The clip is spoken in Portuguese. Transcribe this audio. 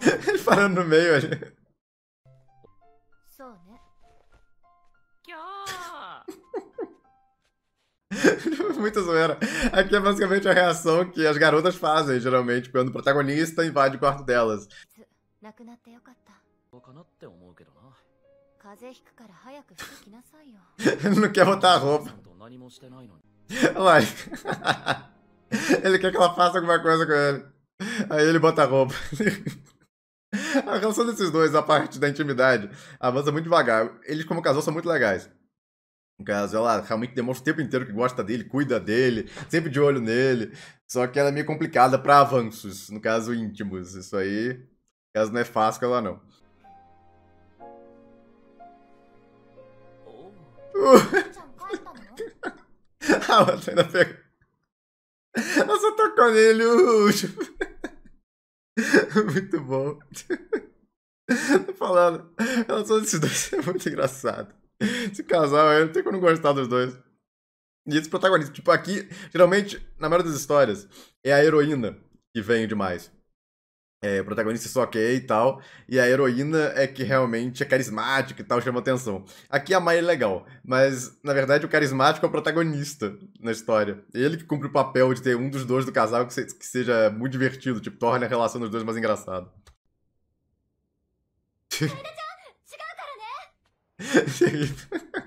Ele parando no meio ali. Né? Muito zoeira. Aqui é basicamente a reação que as garotas fazem, geralmente, quando o protagonista invade o quarto delas. Ele não quer botar a roupa. Olha Ele quer que ela faça alguma coisa com ele. Aí ele bota a roupa. a relação desses dois, a parte da intimidade, avança muito devagar. Eles, como casal, são muito legais. No caso, ela realmente demonstra o tempo inteiro que gosta dele, cuida dele, sempre de olho nele. Só que ela é meio complicada para avanços, no caso, íntimos. Isso aí, no caso, não é fácil com ela, não. Ah, oh. você ainda pega. Ela só tocou nele o. muito bom. Falando, a relação desses dois é muito engraçado. Esse casal eu não tem como não gostar dos dois. E esse protagonista, tipo, aqui, geralmente, na maioria das histórias, é a heroína que vem demais é, o protagonista só quer e tal, e a heroína é que realmente é carismática e tal, chama atenção. Aqui a Mai é legal, mas na verdade o carismático é o protagonista na história. Ele que cumpre o papel de ter um dos dois do casal que, se, que seja muito divertido, tipo, torna a relação dos dois mais engraçada.